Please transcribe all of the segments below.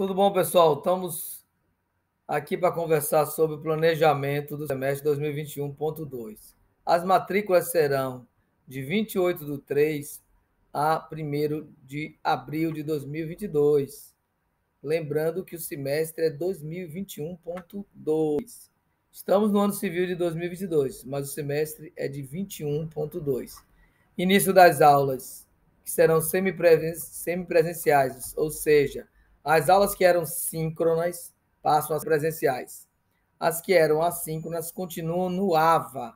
Tudo bom, pessoal? Estamos aqui para conversar sobre o planejamento do semestre 2021.2. As matrículas serão de 28 de 3 a 1 de abril de 2022. Lembrando que o semestre é 2021.2. Estamos no ano civil de 2022, mas o semestre é de 21.2. Início das aulas, que serão semipresenciais, ou seja, as aulas que eram síncronas passam às presenciais. As que eram assíncronas continuam no AVA,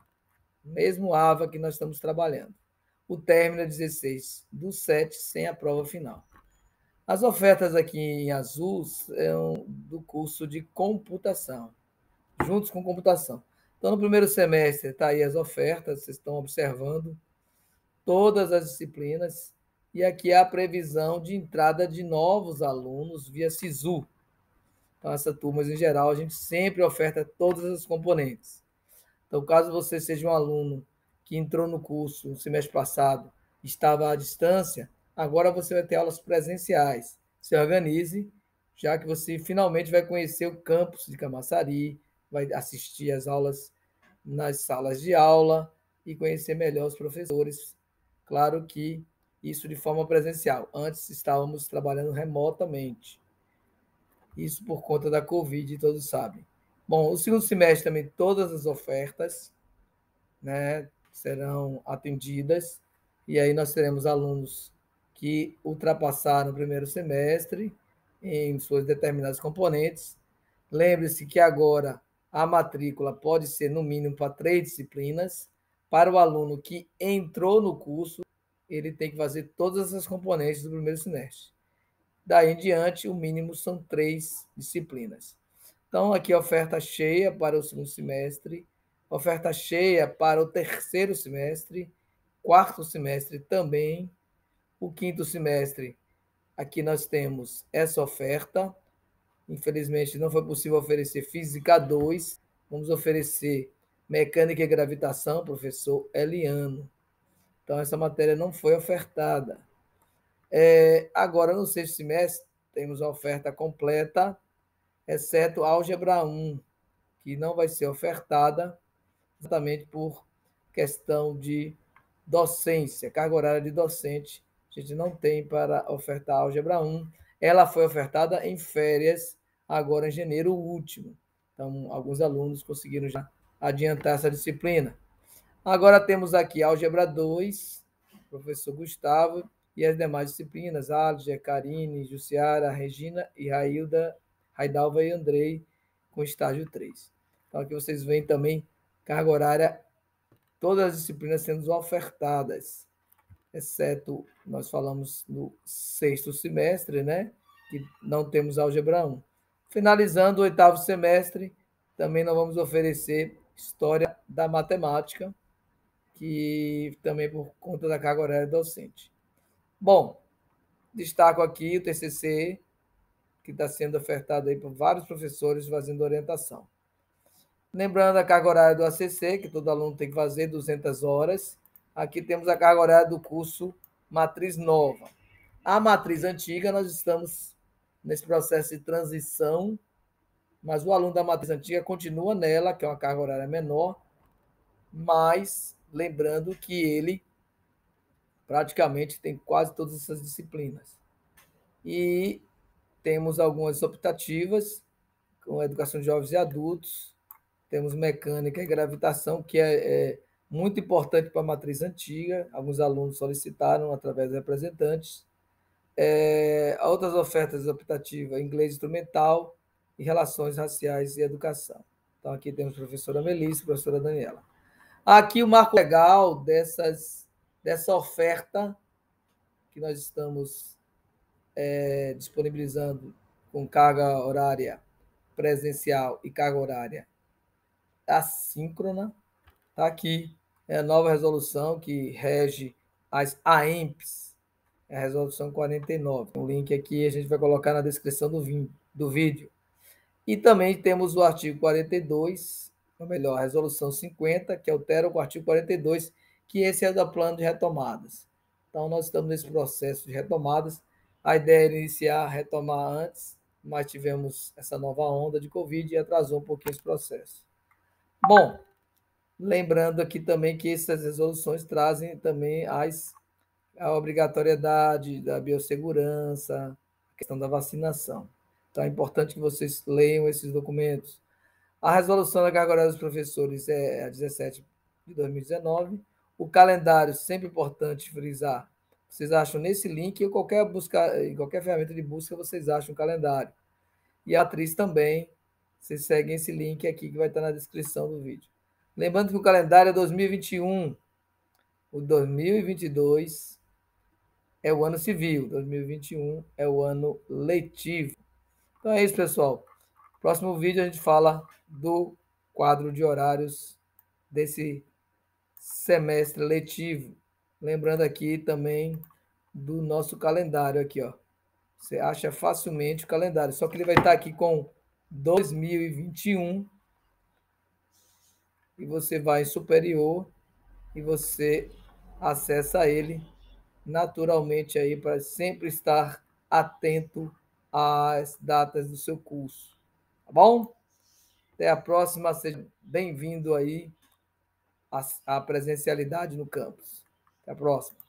mesmo AVA que nós estamos trabalhando. O término é 16 do 7, sem a prova final. As ofertas aqui em azul são do curso de computação, juntos com computação. Então, no primeiro semestre, está aí as ofertas, vocês estão observando todas as disciplinas e aqui é a previsão de entrada de novos alunos via SISU. Então, essa turma, em geral, a gente sempre oferta todas as componentes. Então, caso você seja um aluno que entrou no curso no semestre passado, estava à distância, agora você vai ter aulas presenciais. Se organize, já que você finalmente vai conhecer o campus de Camaçari, vai assistir as aulas nas salas de aula e conhecer melhor os professores. Claro que isso de forma presencial. Antes estávamos trabalhando remotamente. Isso por conta da Covid, todos sabem. Bom, o segundo semestre também, todas as ofertas né, serão atendidas. E aí nós teremos alunos que ultrapassaram o primeiro semestre em suas determinadas componentes. Lembre-se que agora a matrícula pode ser no mínimo para três disciplinas. Para o aluno que entrou no curso, ele tem que fazer todas essas componentes do primeiro semestre. Daí em diante, o mínimo são três disciplinas. Então, aqui oferta cheia para o segundo semestre, oferta cheia para o terceiro semestre, quarto semestre também, o quinto semestre, aqui nós temos essa oferta. Infelizmente, não foi possível oferecer Física 2, vamos oferecer Mecânica e Gravitação, professor Eliano. Então, essa matéria não foi ofertada. É, agora, no sexto semestre, temos a oferta completa, exceto Álgebra 1, que não vai ser ofertada exatamente por questão de docência, carga horária de docente. A gente não tem para ofertar Álgebra 1. Ela foi ofertada em férias, agora em janeiro último. Então, alguns alunos conseguiram já adiantar essa disciplina. Agora temos aqui álgebra 2, professor Gustavo, e as demais disciplinas, Alger, Karine, Jussiara, Regina e Railda, Raidalva e Andrei, com estágio 3. Então aqui vocês veem também carga horária, todas as disciplinas sendo ofertadas, exceto nós falamos no sexto semestre, né? Que não temos álgebra 1. Finalizando o oitavo semestre, também não vamos oferecer história da matemática, que também por conta da carga horária docente. Bom, destaco aqui o TCC, que está sendo ofertado aí por vários professores fazendo orientação. Lembrando a carga horária do ACC, que todo aluno tem que fazer 200 horas. Aqui temos a carga horária do curso Matriz Nova. A matriz antiga, nós estamos nesse processo de transição, mas o aluno da matriz antiga continua nela, que é uma carga horária menor, mas lembrando que ele praticamente tem quase todas essas disciplinas. E temos algumas optativas, com educação de jovens e adultos, temos mecânica e gravitação, que é, é muito importante para a matriz antiga, alguns alunos solicitaram através de representantes. É, outras ofertas optativas, inglês instrumental e relações raciais e educação. Então, aqui temos a professora Melissa e a professora Daniela. Aqui o marco legal dessas, dessa oferta que nós estamos é, disponibilizando com carga horária presencial e carga horária assíncrona. Está aqui é a nova resolução que rege as AEMPs, é a resolução 49. O link aqui a gente vai colocar na descrição do, do vídeo. E também temos o artigo 42 ou então, melhor, a resolução 50, que altera o artigo 42, que esse é do plano de retomadas. Então, nós estamos nesse processo de retomadas. A ideia era iniciar, retomar antes, mas tivemos essa nova onda de Covid e atrasou um pouquinho esse processo. Bom, lembrando aqui também que essas resoluções trazem também as, a obrigatoriedade da biossegurança, a questão da vacinação. Então, é importante que vocês leiam esses documentos a resolução da carga horária dos professores é a 17 de 2019. O calendário, sempre importante frisar, vocês acham nesse link ou qualquer busca, em qualquer ferramenta de busca, vocês acham o calendário. E a atriz também, vocês seguem esse link aqui que vai estar na descrição do vídeo. Lembrando que o calendário é 2021. O 2022 é o ano civil, 2021 é o ano letivo. Então é isso, pessoal. Próximo vídeo a gente fala do quadro de horários desse semestre letivo. Lembrando aqui também do nosso calendário aqui, ó. Você acha facilmente o calendário, só que ele vai estar aqui com 2021 e você vai em superior e você acessa ele naturalmente aí para sempre estar atento às datas do seu curso, tá bom? Até a próxima, seja bem-vindo aí à presencialidade no campus. Até a próxima.